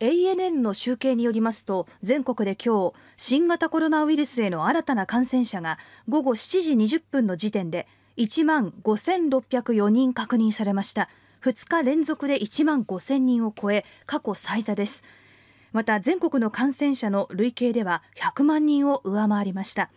ANN の集計によりますと全国で今日新型コロナウイルスへの新たな感染者が午後7時20分の時点で1万5604人確認されました2日連続で1万5000人を超え過去最多ですまた全国の感染者の累計では100万人を上回りました